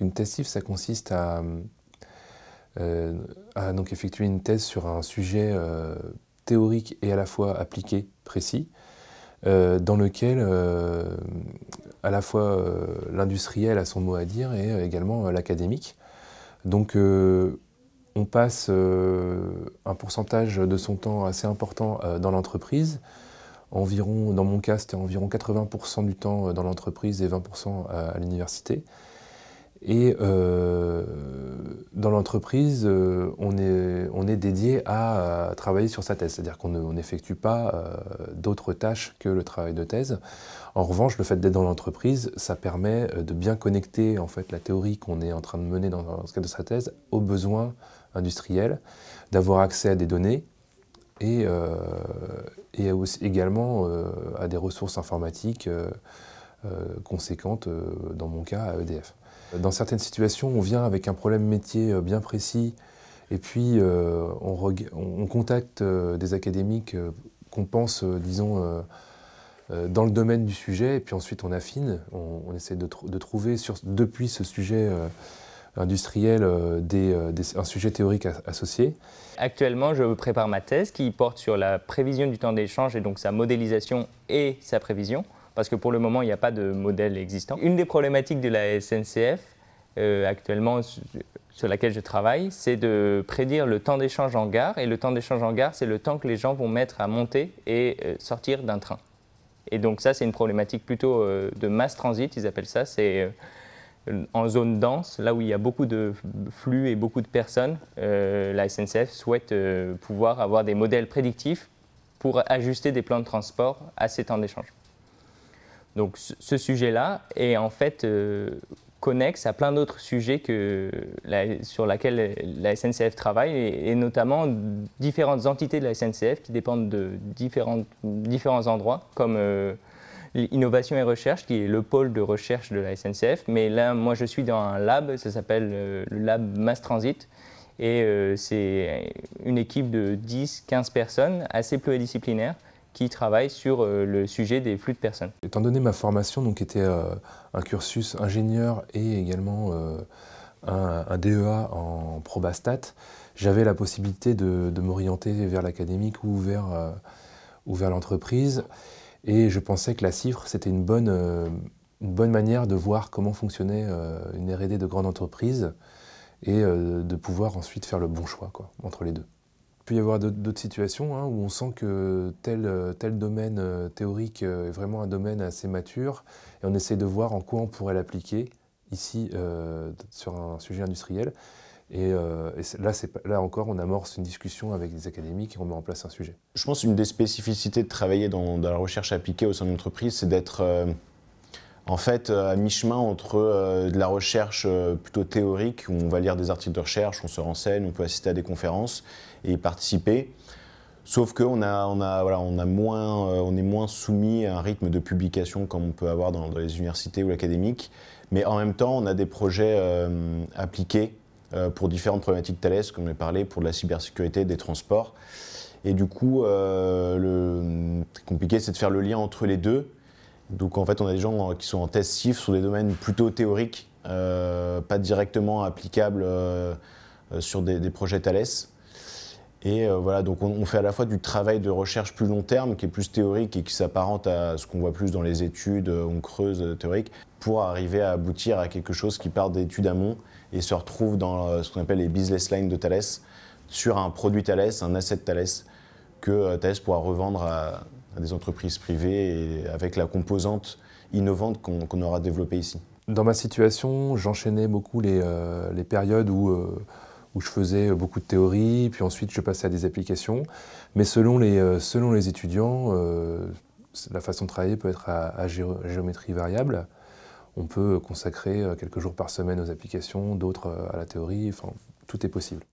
Une testive, ça consiste euh, à, donc effectuer une thèse sur un sujet euh, théorique et à la fois appliqué, précis, euh, dans lequel à la fois l'industriel a son mot à dire et également l'académique. Donc on passe un pourcentage de son temps assez important dans l'entreprise. Environ, dans mon cas, c'était environ 80% du temps dans l'entreprise et 20% à l'université. Et euh, dans l'entreprise, euh, on, est, dédié à, euh, travailler sur sa thèse, c'est-à-dire qu'on n'effectue pas d'autres tâches que le travail de thèse. En revanche, le fait d'être dans l'entreprise, ça permet de bien connecter en fait, la théorie qu'on est en train de mener dans, le cadre de sa thèse aux besoins industriels, d'avoir accès à des données et, également à des ressources informatiques conséquentes, dans mon cas, à EDF. Dans certaines situations, on vient avec un problème métier euh, bien précis et puis euh, on, contacte euh, des académiques qu'on pense, disons, dans le domaine du sujet et puis ensuite on affine, on, essaie de, trouver depuis ce sujet industriel un sujet théorique associé. Actuellement, je prépare ma thèse qui porte sur la prévision du temps d'échange et donc sa modélisation et sa prévision parce que pour le moment, il n'y a pas de modèle existant. Une des problématiques de la SNCF, euh, actuellement, sur laquelle je travaille, c'est de prédire le temps d'échange en gare. Et le temps d'échange en gare, c'est le temps que les gens vont mettre à monter et euh, sortir d'un train. Et donc ça, c'est une problématique plutôt euh, de masse transit, ils appellent ça. C'est en zone dense, là où il y a beaucoup de flux et beaucoup de personnes, la SNCF souhaite pouvoir avoir des modèles prédictifs pour ajuster des plans de transport à ces temps d'échange. Donc ce sujet-là est en fait euh, connexe à plein d'autres sujets sur lesquels la SNCF travaille, et, notamment différentes entités de la SNCF qui dépendent de différents endroits, comme euh, l'innovation et recherche, qui est le pôle de recherche de la SNCF. Mais là, moi, je suis dans un lab, ça s'appelle euh, le lab Mass Transit. Et c'est une équipe de 10-15 personnes, assez pluridisciplinaires qui travaille sur euh, le sujet des flux de personnes. Étant donné ma formation, donc, était euh, un cursus ingénieur et également euh, un, DEA en probastat, j'avais la possibilité de, m'orienter vers l'académique ou vers, ou vers l'entreprise. Et je pensais que la cifre, c'était une bonne, une bonne manière de voir comment fonctionnait une RD de grande entreprise et de pouvoir ensuite faire le bon choix quoi, entre les deux. Il peut y avoir d'autres situations hein, où on sent que tel, tel domaine euh, théorique euh, est vraiment un domaine assez mature et on essaie de voir en quoi on pourrait l'appliquer ici euh, sur un sujet industriel. Et, euh, et là, là, encore, on amorce une discussion avec des académiques et on met en place un sujet. Je pense qu'une des spécificités de travailler dans, la recherche appliquée au sein d'une entreprise, c'est d'être en fait euh, à mi-chemin entre euh, de la recherche euh, plutôt théorique, où on va lire des articles de recherche, on se renseigne, on peut assister à des conférences et y participer. Sauf qu'on a, on moins, on est moins soumis à un rythme de publication comme on peut avoir dans, les universités ou l'académique. Mais en même temps, on a des projets appliqués pour différentes problématiques Thales, comme j'ai parlé, pour de la cybersécurité, des transports. Et du coup, le compliqué, c'est de faire le lien entre les deux donc en fait, on a des gens qui sont en test CIF sur des domaines plutôt théoriques, euh, pas directement applicables euh, euh, sur des, projets Thales. Et voilà, donc on, on, fait à la fois du travail de recherche plus long terme, qui est plus théorique et qui s'apparente à ce qu'on voit plus dans les études, on creuse théorique, pour arriver à aboutir à quelque chose qui part d'études amont et se retrouve dans ce qu'on appelle les business lines de Thales, sur un produit Thales, un asset Thales, que Thales pourra revendre à, des entreprises privées et avec la composante innovante qu'on aura développée ici. Dans ma situation, j'enchaînais beaucoup les, euh, périodes où, euh, où je faisais beaucoup de théorie, puis ensuite je passais à des applications. Mais selon les, euh, selon les étudiants, la façon de travailler peut être à, à, géométrie variable. On peut consacrer quelques jours par semaine aux applications, d'autres à la théorie, enfin, tout est possible.